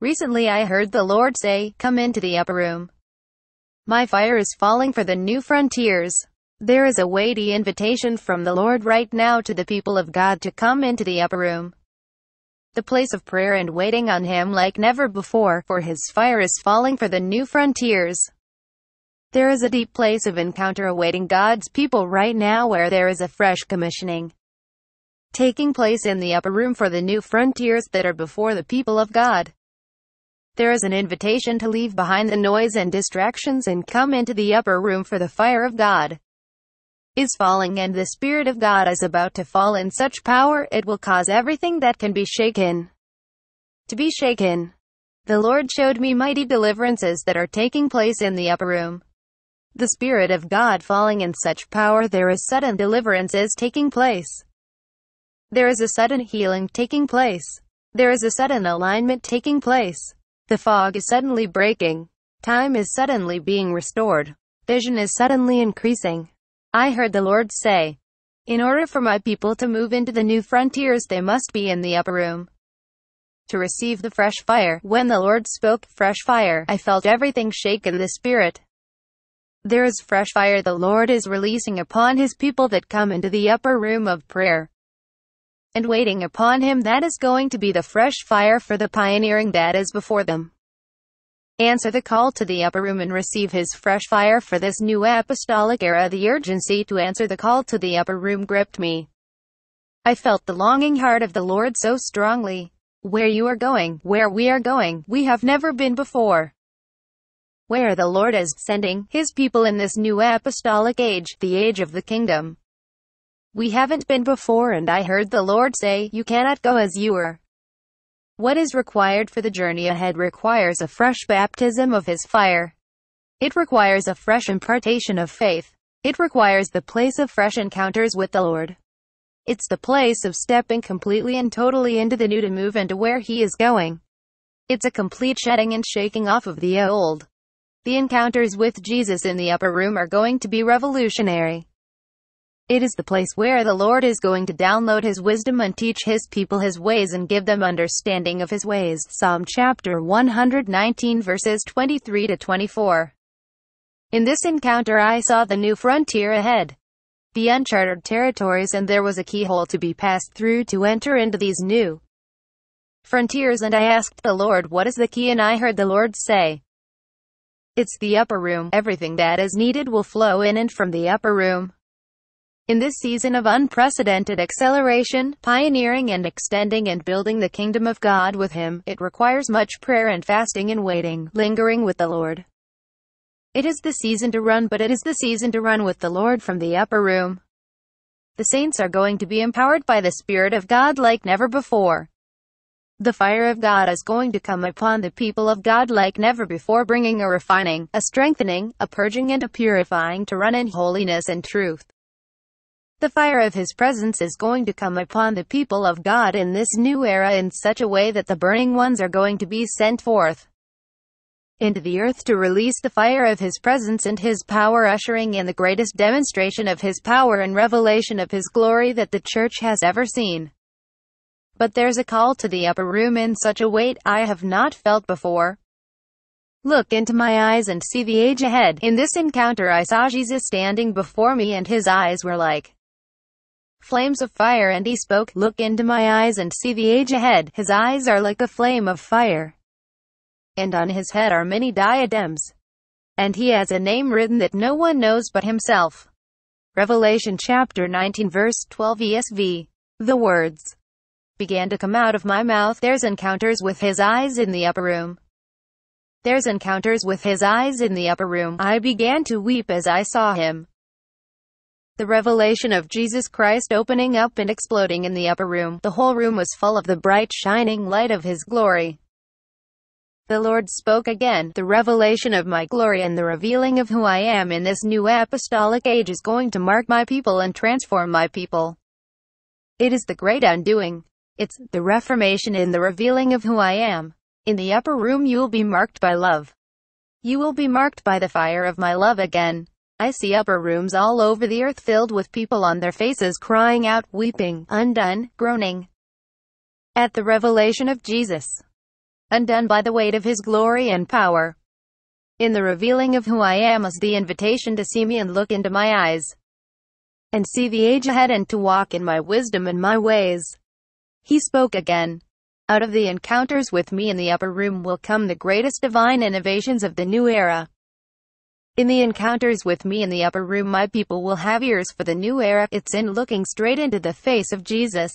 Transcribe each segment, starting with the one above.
Recently I heard the Lord say, Come into the upper room. My fire is falling for the new frontiers. There is a weighty invitation from the Lord right now to the people of God to come into the upper room. The place of prayer and waiting on Him like never before, for His fire is falling for the new frontiers. There is a deep place of encounter awaiting God's people right now where there is a fresh commissioning taking place in the upper room for the new frontiers that are before the people of God. There is an invitation to leave behind the noise and distractions and come into the upper room for the fire of God is falling and the Spirit of God is about to fall in such power it will cause everything that can be shaken to be shaken. The Lord showed me mighty deliverances that are taking place in the upper room. The Spirit of God falling in such power there is sudden deliverances taking place. There is a sudden healing taking place. There is a sudden alignment taking place. The fog is suddenly breaking. Time is suddenly being restored. Vision is suddenly increasing. I heard the Lord say, In order for my people to move into the new frontiers, they must be in the upper room. To receive the fresh fire, when the Lord spoke, fresh fire, I felt everything shake in the spirit. There is fresh fire the Lord is releasing upon his people that come into the upper room of prayer and waiting upon him that is going to be the fresh fire for the pioneering that is before them. Answer the call to the upper room and receive his fresh fire for this new apostolic era. The urgency to answer the call to the upper room gripped me. I felt the longing heart of the Lord so strongly. Where you are going, where we are going, we have never been before where the Lord is sending his people in this new apostolic age, the age of the kingdom. We haven't been before and I heard the Lord say, you cannot go as you are. What is required for the journey ahead requires a fresh baptism of his fire. It requires a fresh impartation of faith. It requires the place of fresh encounters with the Lord. It's the place of stepping completely and totally into the new to move into where he is going. It's a complete shedding and shaking off of the old. The encounters with Jesus in the upper room are going to be revolutionary. It is the place where the Lord is going to download his wisdom and teach his people his ways and give them understanding of his ways. Psalm chapter 119 verses 23 to 24. In this encounter I saw the new frontier ahead. The uncharted territories and there was a keyhole to be passed through to enter into these new frontiers and I asked the Lord what is the key and I heard the Lord say, It's the upper room, everything that is needed will flow in and from the upper room. In this season of unprecedented acceleration, pioneering and extending and building the kingdom of God with Him, it requires much prayer and fasting and waiting, lingering with the Lord. It is the season to run, but it is the season to run with the Lord from the upper room. The saints are going to be empowered by the Spirit of God like never before. The fire of God is going to come upon the people of God like never before, bringing a refining, a strengthening, a purging, and a purifying to run in holiness and truth. The fire of his presence is going to come upon the people of God in this new era in such a way that the burning ones are going to be sent forth into the earth to release the fire of his presence and his power ushering in the greatest demonstration of his power and revelation of his glory that the church has ever seen. But there's a call to the upper room in such a weight I have not felt before. Look into my eyes and see the age ahead. In this encounter I saw Jesus standing before me and his eyes were like flames of fire and he spoke, Look into my eyes and see the age ahead, his eyes are like a flame of fire, and on his head are many diadems, and he has a name written that no one knows but himself. Revelation chapter 19 verse 12 ESV. The words began to come out of my mouth. There's encounters with his eyes in the upper room. There's encounters with his eyes in the upper room. I began to weep as I saw him. The revelation of Jesus Christ opening up and exploding in the upper room, the whole room was full of the bright shining light of his glory. The Lord spoke again, the revelation of my glory and the revealing of who I am in this new apostolic age is going to mark my people and transform my people. It is the great undoing. It's the reformation in the revealing of who I am. In the upper room you will be marked by love. You will be marked by the fire of my love again. I see upper rooms all over the earth filled with people on their faces crying out, weeping, undone, groaning at the revelation of Jesus, undone by the weight of his glory and power. In the revealing of who I am is the invitation to see me and look into my eyes and see the age ahead and to walk in my wisdom and my ways. He spoke again. Out of the encounters with me in the upper room will come the greatest divine innovations of the new era. In the encounters with me in the upper room my people will have ears for the new era, it's in looking straight into the face of Jesus.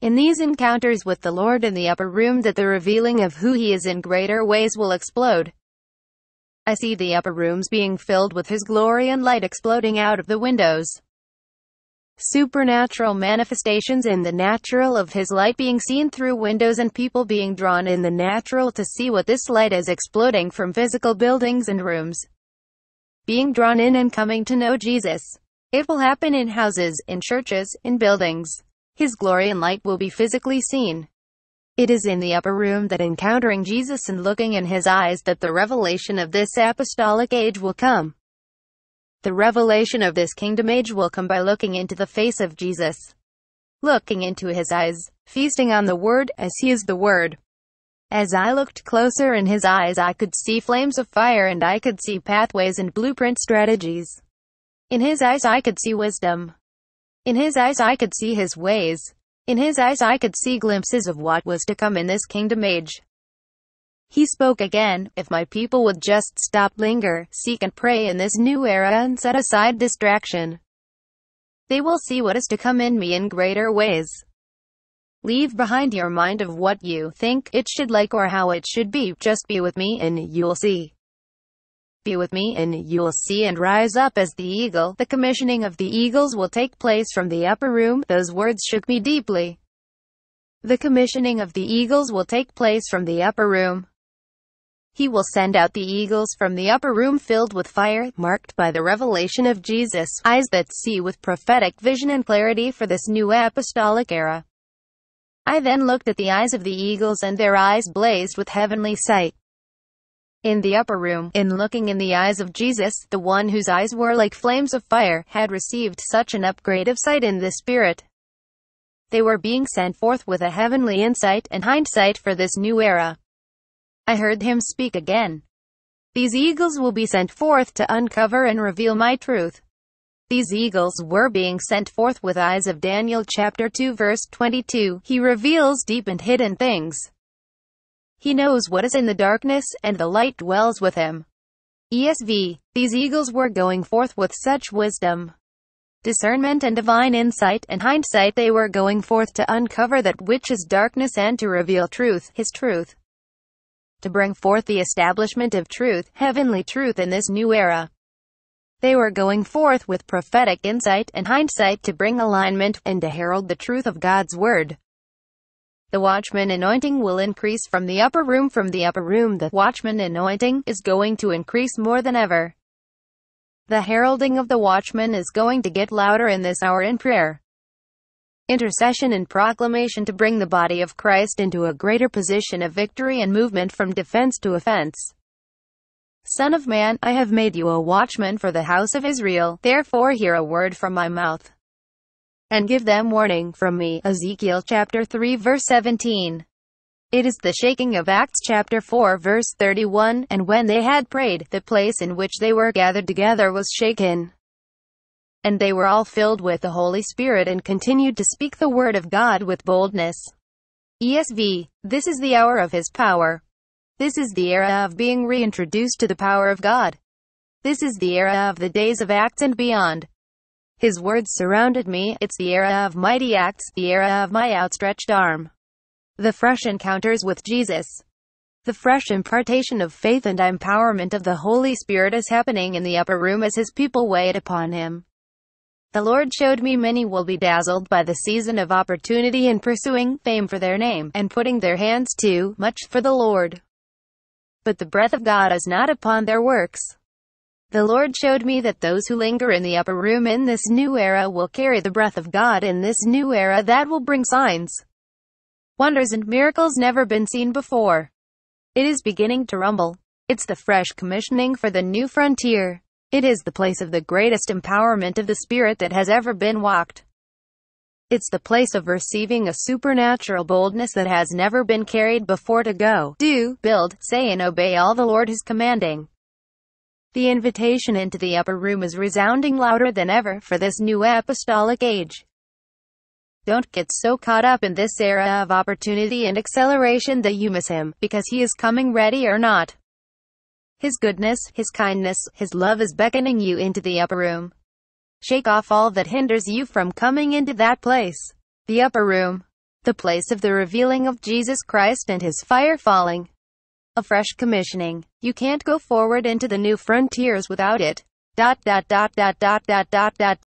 In these encounters with the Lord in the upper room that the revealing of who he is in greater ways will explode. I see the upper rooms being filled with his glory and light exploding out of the windows. Supernatural manifestations in the natural of his light being seen through windows and people being drawn in the natural to see what this light is exploding from physical buildings and rooms being drawn in and coming to know Jesus. It will happen in houses, in churches, in buildings. His glory and light will be physically seen. It is in the upper room that encountering Jesus and looking in his eyes that the revelation of this apostolic age will come. The revelation of this kingdom age will come by looking into the face of Jesus, looking into his eyes, feasting on the Word as he is the Word. As I looked closer in his eyes I could see flames of fire and I could see pathways and blueprint strategies. In his eyes I could see wisdom. In his eyes I could see his ways. In his eyes I could see glimpses of what was to come in this kingdom age. He spoke again, if my people would just stop linger, seek and pray in this new era and set aside distraction, they will see what is to come in me in greater ways. Leave behind your mind of what you think it should like or how it should be. Just be with me and you'll see. Be with me and you'll see and rise up as the eagle. The commissioning of the eagles will take place from the upper room. Those words shook me deeply. The commissioning of the eagles will take place from the upper room. He will send out the eagles from the upper room filled with fire, marked by the revelation of Jesus, eyes that see with prophetic vision and clarity for this new apostolic era. I then looked at the eyes of the eagles and their eyes blazed with heavenly sight. In the upper room, in looking in the eyes of Jesus, the one whose eyes were like flames of fire, had received such an upgrade of sight in the Spirit. They were being sent forth with a heavenly insight and hindsight for this new era. I heard him speak again. These eagles will be sent forth to uncover and reveal my truth. These eagles were being sent forth with eyes of Daniel chapter 2 verse 22. He reveals deep and hidden things. He knows what is in the darkness, and the light dwells with him. ESV. These eagles were going forth with such wisdom, discernment and divine insight and hindsight they were going forth to uncover that which is darkness and to reveal truth, his truth. To bring forth the establishment of truth, heavenly truth in this new era. They were going forth with prophetic insight and hindsight to bring alignment and to herald the truth of God's word. The watchman anointing will increase from the upper room from the upper room. The watchman anointing is going to increase more than ever. The heralding of the watchman is going to get louder in this hour in prayer intercession and proclamation to bring the body of Christ into a greater position of victory and movement from defense to offense. Son of man, I have made you a watchman for the house of Israel, therefore hear a word from my mouth. And give them warning from me. Ezekiel chapter 3 verse 17. It is the shaking of Acts chapter 4 verse 31, and when they had prayed, the place in which they were gathered together was shaken. And they were all filled with the Holy Spirit and continued to speak the word of God with boldness. ESV, this is the hour of his power, this is the era of being reintroduced to the power of God. This is the era of the days of Acts and beyond. His words surrounded me, it's the era of mighty acts, the era of my outstretched arm. The fresh encounters with Jesus. The fresh impartation of faith and empowerment of the Holy Spirit is happening in the upper room as his people wait upon him. The Lord showed me many will be dazzled by the season of opportunity in pursuing fame for their name, and putting their hands to much for the Lord. But the breath of God is not upon their works. The Lord showed me that those who linger in the upper room in this new era will carry the breath of God in this new era that will bring signs, wonders and miracles never been seen before. It is beginning to rumble. It's the fresh commissioning for the new frontier. It is the place of the greatest empowerment of the Spirit that has ever been walked. It's the place of receiving a supernatural boldness that has never been carried before to go, do, build, say and obey all the Lord is commanding. The invitation into the upper room is resounding louder than ever for this new apostolic age. Don't get so caught up in this era of opportunity and acceleration that you miss him, because he is coming ready or not. His goodness, his kindness, his love is beckoning you into the upper room. Shake off all that hinders you from coming into that place. The upper room. The place of the revealing of Jesus Christ and his fire falling. A fresh commissioning. You can't go forward into the new frontiers without it. Dot dot dot dot dot dot dot dot.